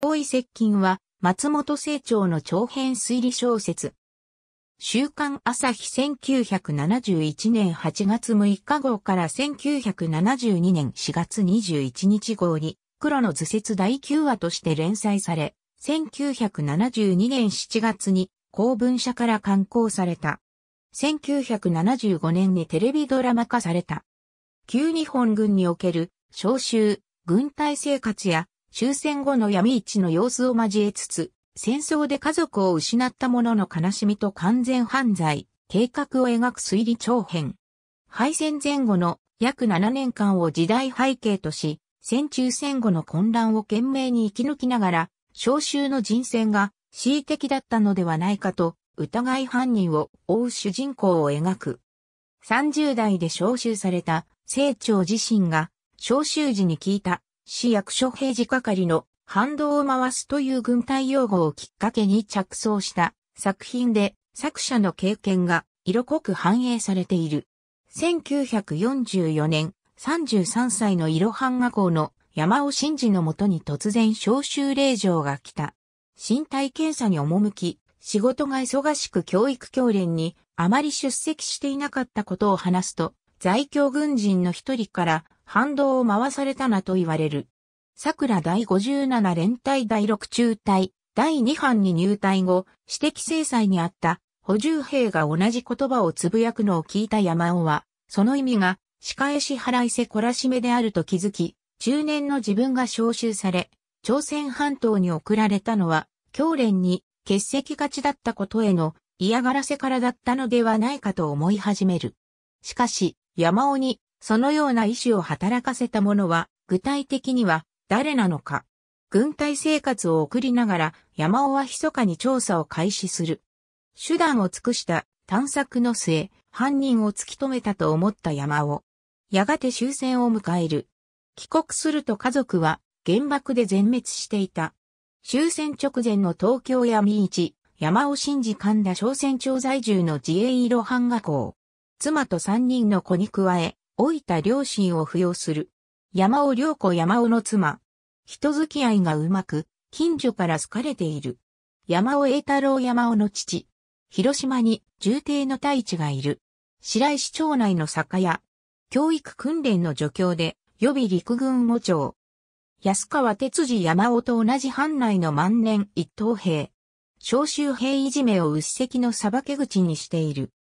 大井接近は松本清張の長編推理小説。週刊朝日1971年8月6日号から1972年4月21日号に黒の図説第9話として連載され、1972年7月に公文社から刊行された。1975年にテレビドラマ化された。旧日本軍における召集、軍隊生活や終戦後の闇市の様子を交えつつ、戦争で家族を失った者の悲しみと完全犯罪、計画を描く推理長編。敗戦前後の約7年間を時代背景とし、戦中戦後の混乱を懸命に生き抜きながら、召集の人選が恣意的だったのではないかと、疑い犯人を追う主人公を描く。30代で召集された、清張自身が、召集時に聞いた市役所平時係の反動を回すという軍隊用語をきっかけに着想した作品で作者の経験が色濃く反映されている。1944年、33歳の色ろ画校の山尾真治のもとに突然召集令状が来た。身体検査に赴き、仕事が忙しく教育教練にあまり出席していなかったことを話すと、在京軍人の一人から反動を回されたなと言われる。桜第57連隊第6中隊第2班に入隊後、私的制裁にあった補充兵が同じ言葉をつぶやくのを聞いた山尾は、その意味が仕返し払いせ懲らしめであると気づき、中年の自分が召集され、朝鮮半島に送られたのは、教連に欠席がちだったことへの嫌がらせからだったのではないかと思い始める。しかし、山尾にそのような意志を働かせた者は具体的には誰なのか。軍隊生活を送りながら山尾は密かに調査を開始する。手段を尽くした探索の末、犯人を突き止めたと思った山尾。やがて終戦を迎える。帰国すると家族は原爆で全滅していた。終戦直前の東京闇市、山尾真治神田商船町在住の自営色版画校。妻と三人の子に加え、老いた両親を扶養する。山尾良子山尾の妻。人付き合いがうまく、近所から好かれている。山尾栄太郎山尾の父。広島に重邸の大地がいる。白石町内の酒屋。教育訓練の助教で、予備陸軍伍長。安川哲司山尾と同じ藩内の万年一等兵。召集兵いじめを鬱積の裁け口にしている。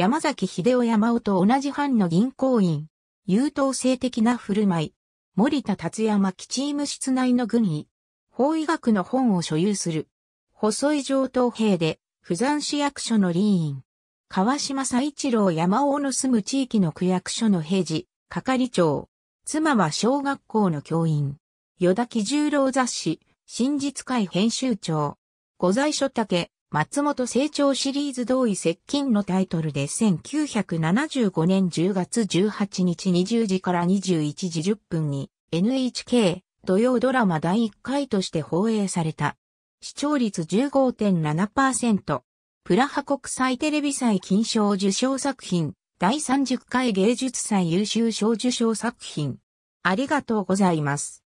山崎秀夫山尾と同じ班の銀行員、優等生的な振る舞い、森田達山基チーム室内の軍医、法医学の本を所有する、細井上等兵で、不山市役所の理員、川島佐一郎山尾の住む地域の区役所の平時、係長、妻は小学校の教員、与田喜十郎雑誌、真実会編集長、御在所竹、松本成長シリーズ同意接近のタイトルで1975年10月18日20時から21時10分に NHK 土曜ドラマ第1回として放映された。視聴率15.7%。プラハ国際テレビ祭金賞受賞作品第30回芸術祭優秀賞受賞作品。ありがとうございます。